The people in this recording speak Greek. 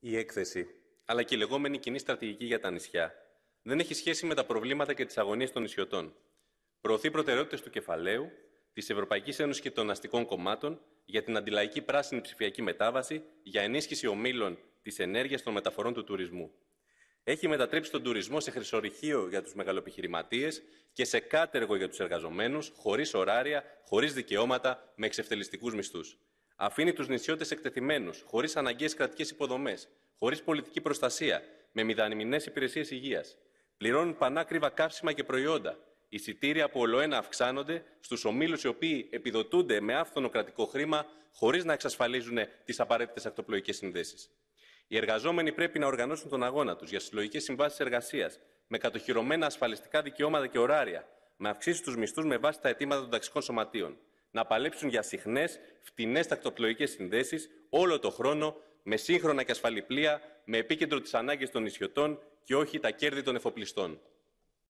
Η έκθεση, αλλά και η λεγόμενη κοινή στρατηγική για τα νησιά, δεν έχει σχέση με τα προβλήματα και τις αγωνίες των νησιωτών. Προωθεί προτεραιότητες του κεφαλαίου, της Ευρωπαϊκής Ένωσης και των αστικών κομμάτων για την αντιλαϊκή πράσινη ψηφιακή μετάβαση, για ενίσχυση ομίλων της ενέργειας των μεταφορών του τουρισμού. Έχει μετατρέψει τον τουρισμό σε χρυσορυχείο για τους μεγαλοπιχειρηματίες και σε κάτεργο για τους εργαζομένους, χωρίς ωράρια, χωρίς δικαιώματα, με εξευτελιστικούς μισθούς. Αφήνει τους νησιώτες εκτεθειμένους, χωρίς αναγκαίες κρατικές υποδομές, χωρίς πολιτική προστασία, με μηδανιμινές υπηρεσίες υγείας. Πληρώνουν πανάκριβα καύσιμα και προϊόντα. Εισιτήρια που ολοένα αυξάνονται στους ομίλους οι οποίοι επιδοτούνται με άφθονο κρατικό χρήμα, χωρίς να εξασφαλίζουν τις απαραίτητες ακτοπλοϊκές συνδέσεις. Οι εργαζόμενοι πρέπει να οργανώσουν τον αγώνα τους για συλλογικές συμβάσεις εργασίας, με κατοχυρωμένα ασφαλιστικά δικαιώματα και ωράρια, με αυξήσεις του μισθούς με βάση τα αιτήματα των ταξικών σωματείων να παλέψουν για συχνές, φτηνές τακτοπλοϊκέ συνδέσεις όλο το χρόνο με σύγχρονα και ασφαλή πλοία, με επίκεντρο τις ανάγκες των νησιωτών και όχι τα κέρδη των εφοπλιστών.